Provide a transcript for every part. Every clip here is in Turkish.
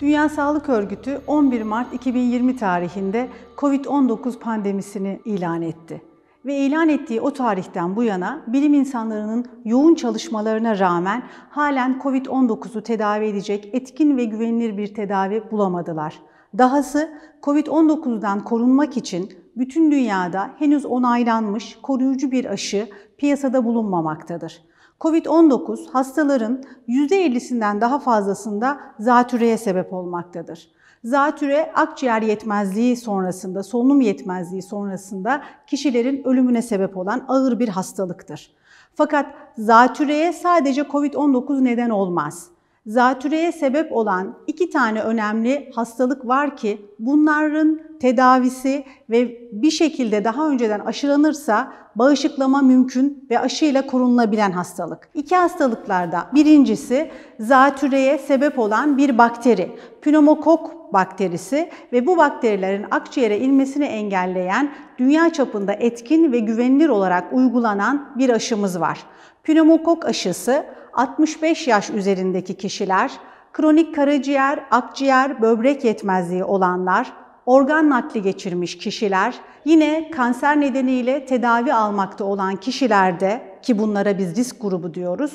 Dünya Sağlık Örgütü 11 Mart 2020 tarihinde COVID-19 pandemisini ilan etti. Ve ilan ettiği o tarihten bu yana bilim insanlarının yoğun çalışmalarına rağmen halen COVID-19'u tedavi edecek etkin ve güvenilir bir tedavi bulamadılar. Dahası COVID-19'dan korunmak için bütün dünyada henüz onaylanmış koruyucu bir aşı piyasada bulunmamaktadır. Covid-19 hastaların %50'sinden daha fazlasında zatüreye sebep olmaktadır. Zatüre akciğer yetmezliği sonrasında, solunum yetmezliği sonrasında kişilerin ölümüne sebep olan ağır bir hastalıktır. Fakat zatüreye sadece COVID-19 neden olmaz. Zatüreye sebep olan iki tane önemli hastalık var ki bunların tedavisi ve bir şekilde daha önceden aşılanırsa bağışıklama mümkün ve aşıyla korunulabilen hastalık. İki hastalıklarda birincisi zatüreye sebep olan bir bakteri, pneumokok bakterisi ve bu bakterilerin akciğere inmesini engelleyen dünya çapında etkin ve güvenilir olarak uygulanan bir aşımız var. Pneumokok aşısı 65 yaş üzerindeki kişiler, kronik karaciğer, akciğer, böbrek yetmezliği olanlar, organ nakli geçirmiş kişiler, yine kanser nedeniyle tedavi almakta olan kişilerde ki bunlara biz risk grubu diyoruz,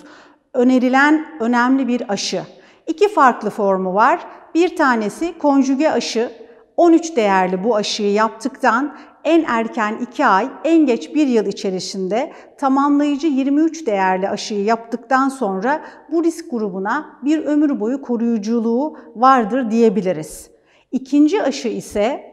önerilen önemli bir aşı. İki farklı formu var. Bir tanesi konjüge aşı, 13 değerli bu aşıyı yaptıktan en erken 2 ay, en geç 1 yıl içerisinde tamamlayıcı 23 değerli aşıyı yaptıktan sonra bu risk grubuna bir ömür boyu koruyuculuğu vardır diyebiliriz. İkinci aşı ise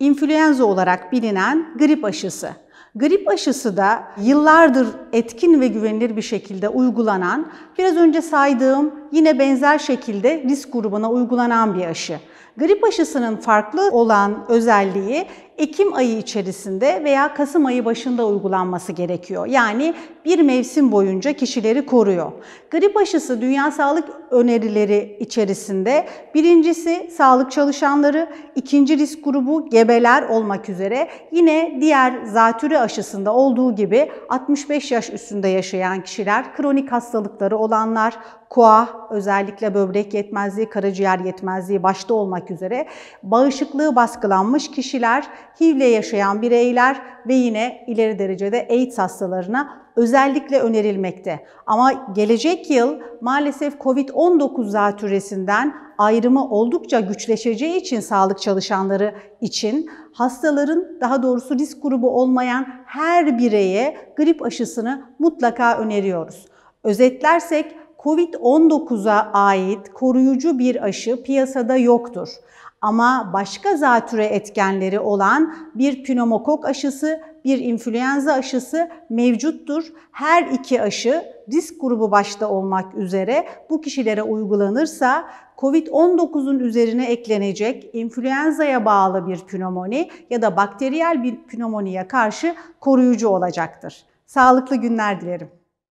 influenza olarak bilinen grip aşısı. Grip aşısı da yıllardır etkin ve güvenilir bir şekilde uygulanan, biraz önce saydığım yine benzer şekilde risk grubuna uygulanan bir aşı. Grip aşısının farklı olan özelliği Ekim ayı içerisinde veya Kasım ayı başında uygulanması gerekiyor. Yani bir mevsim boyunca kişileri koruyor. Grip aşısı Dünya Sağlık önerileri içerisinde birincisi sağlık çalışanları, ikinci risk grubu gebeler olmak üzere yine diğer zatürre aşısında olduğu gibi 65 yaş üstünde yaşayan kişiler, kronik hastalıkları olanlar, KUA özellikle böbrek yetmezliği, karaciğer yetmezliği başta olmak üzere bağışıklığı baskılanmış kişiler, HIV'le yaşayan bireyler ve yine ileri derecede AIDS hastalarına özellikle önerilmekte. Ama gelecek yıl maalesef COVID-19 zatürresinden ayrımı oldukça güçleşeceği için sağlık çalışanları için hastaların daha doğrusu risk grubu olmayan her bireye grip aşısını mutlaka öneriyoruz. Özetlersek COVID-19'a ait koruyucu bir aşı piyasada yoktur. Ama başka zatüre etkenleri olan bir pneumokok aşısı, bir influenza aşısı mevcuttur. Her iki aşı risk grubu başta olmak üzere bu kişilere uygulanırsa COVID-19'un üzerine eklenecek influenza'ya bağlı bir pnömoni ya da bakteriyel bir pnömoniye karşı koruyucu olacaktır. Sağlıklı günler dilerim.